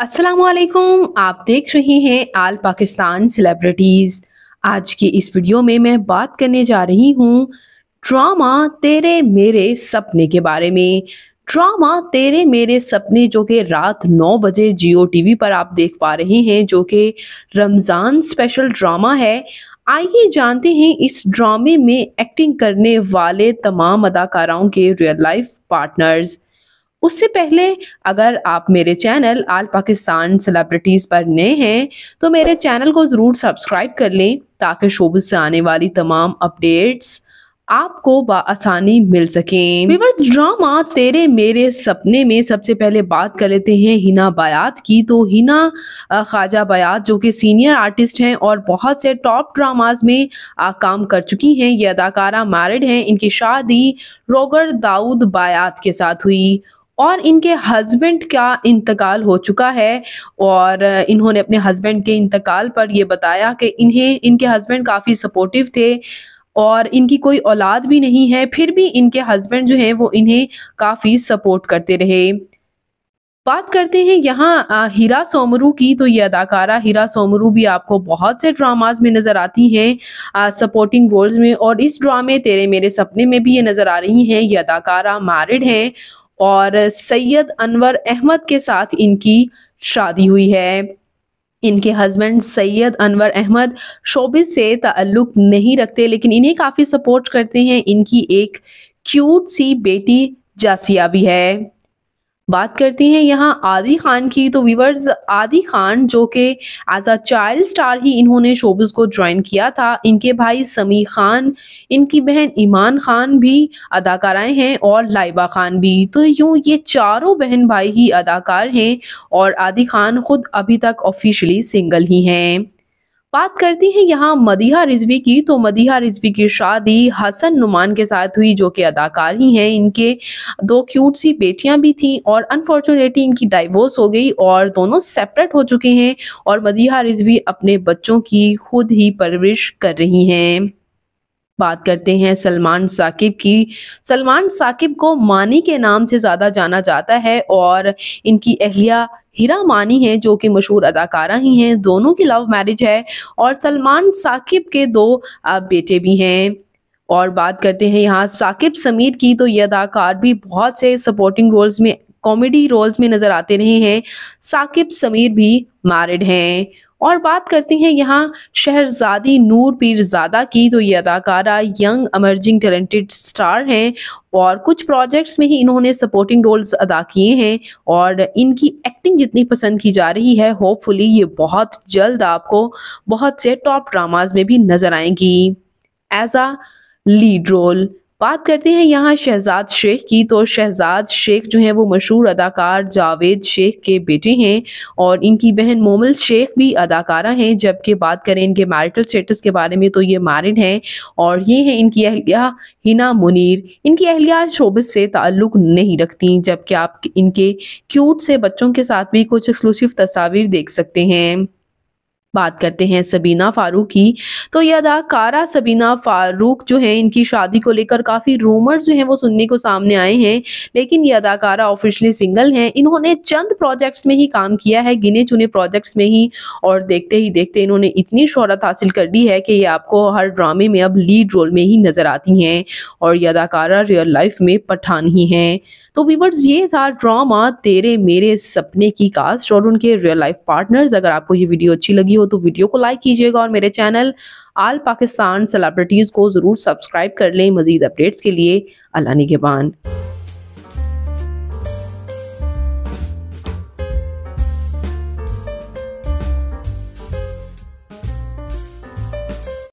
अस्सलाम वालेकुम आप देख रहे हैं आल पाकिस्तान सेलिब्रिटीज़ आज की इस वीडियो में मैं बात करने जा रही हूँ ड्रामा तेरे मेरे सपने के बारे में ड्रामा तेरे मेरे सपने जो कि रात 9 बजे जियो टी पर आप देख पा रहे हैं जो कि रमज़ान स्पेशल ड्रामा है आइए जानते हैं इस ड्रामे में एक्टिंग करने वाले तमाम अदाकाराओं के रियल लाइफ पार्टनर्स उससे पहले अगर आप मेरे चैनल आल पाकिस्तान सेलिब्रिटीज़ पर नए हैं तो मेरे चैनल को ज़रूर सब्सक्राइब कर लें ताकि शोबे से आने वाली तमाम अपडेट्स आपको आसानी मिल सके विवर्स ड्रामा तेरे मेरे सपने में सबसे पहले बात कर लेते हैं हिना बयात की तो हिना ख्वाजा बयात जो कि सीनियर आर्टिस्ट हैं और बहुत से टॉप ड्रामाज में आ, काम कर चुकी हैं ये अदाकारा मैरिड हैं इनकी शादी रोगर दाऊद बयात के साथ हुई और इनके हस्बैंड का इंतकाल हो चुका है और इन्होंने अपने हस्बैंड के इंतकाल पर यह बताया कि इन्हें इनके हस्बैंड काफ़ी सपोर्टिव थे और इनकी कोई औलाद भी नहीं है फिर भी इनके हस्बैंड जो हैं वो इन्हें काफ़ी सपोर्ट करते रहे बात करते हैं यहाँ हीरा सोमरू की तो ये अदाकारा हीरा सोमरू भी आपको बहुत से ड्रामाज में नज़र आती हैं सपोर्टिंग रोल्स में और इस ड्रामे तेरे मेरे सपने में भी ये नज़र आ रही हैं ये अदाकारा मैरिड हैं और सैयद अनवर अहमद के साथ इनकी शादी हुई है इनके हस्बैंड सैयद अनवर अहमद शोबिस से ताल्लुक़ नहीं रखते लेकिन इन्हें काफ़ी सपोर्ट करते हैं इनकी एक क्यूट सी बेटी जासिया भी है बात करते हैं यहाँ आदि खान की तो वीवर्स आदि खान जो कि एज अ चाइल्ड स्टार ही इन्होंने शोबिस को ज्वाइन किया था इनके भाई समी खान इनकी बहन ईमान खान भी अदाकाराएं हैं और लाइबा खान भी तो यूं ये चारों बहन भाई ही अदाकार हैं और आदि खान खुद अभी तक ऑफिशियली सिंगल ही हैं बात करते हैं यहाँ मदीहा रिजवी की तो मदीहा रिजवी की शादी हसन नुमान के साथ हुई जो कि अदाकार ही हैं इनके दो क्यूट सी बेटियां भी थीं और अनफॉर्चुनेटली इनकी डाइवोर्स हो गई और दोनों सेपरेट हो चुके हैं और मदीहा रिजवी अपने बच्चों की खुद ही परवरिश कर रही हैं बात करते हैं सलमान साकिब की सलमान साकिब को मानी के नाम से ज़्यादा जाना जाता है और इनकी अहलिया हीरा मानी है जो कि मशहूर अदाकारा ही हैं दोनों की लव मैरिज है और सलमान साकिब के दो बेटे भी हैं और बात करते हैं यहाँ साकिब समीर की तो ये अदाकार भी बहुत से सपोर्टिंग रोल्स में कॉमेडी रोल्स में नज़र आते रहे हैं साकिब समीर भी मैरिड हैं और बात करते हैं यहाँ शहरजादी नूर पीरजादा की तो ये अदाकारा यंग अमर्जिंग टैलेंटेड स्टार हैं और कुछ प्रोजेक्ट्स में ही इन्होंने सपोर्टिंग रोल्स अदा किए हैं और इनकी एक्टिंग जितनी पसंद की जा रही है होपफुली ये बहुत जल्द आपको बहुत से टॉप ड्रामाज में भी नज़र आएंगी एज आ लीड रोल बात करते हैं यहाँ शहजाद शेख की तो शहजाद शेख जो हैं वो मशहूर अदाकार जावेद शेख के बेटे हैं और इनकी बहन मोमल शेख भी अदाकारा हैं जबकि बात करें इनके मैरिटल स्टेटस के बारे में तो ये मारिन हैं और ये हैं इनकी अहलिया हिना मुनीर इनकी अहलिया शोबत से ताल्लुक़ नहीं रखती जबकि आप इनके क्यूट से बच्चों के साथ भी कुछ एक्सक्लूसिव तस्वीर देख सकते हैं बात करते हैं सबीना फारूक की तो ये अदाकारा सबीना फारूक जो है इनकी शादी को लेकर काफ़ी रूमर्स जो हैं वो सुनने को सामने आए हैं लेकिन ये अदाकारा ऑफिशियली सिंगल हैं इन्होंने चंद प्रोजेक्ट्स में ही काम किया है गिने चुने प्रोजेक्ट्स में ही और देखते ही देखते इन्होंने इतनी शहरत हासिल कर ली है कि ये आपको हर ड्रामे में अब लीड रोल में ही नज़र आती है और ये अदाकारा रियल लाइफ में पठान ही है तो वीवर्स ये था ड्रामा तेरे मेरे सपने की कास्ट और उनके रियल लाइफ पार्टनर्स अगर आपको ये वीडियो अच्छी लगी हो तो वीडियो को लाइक कीजिएगा और मेरे चैनल आल पाकिस्तान सेलिब्रिटीज़ को ज़रूर सब्सक्राइब कर लें मज़ीद अपडेट्स के लिए अल्लाह निगेबान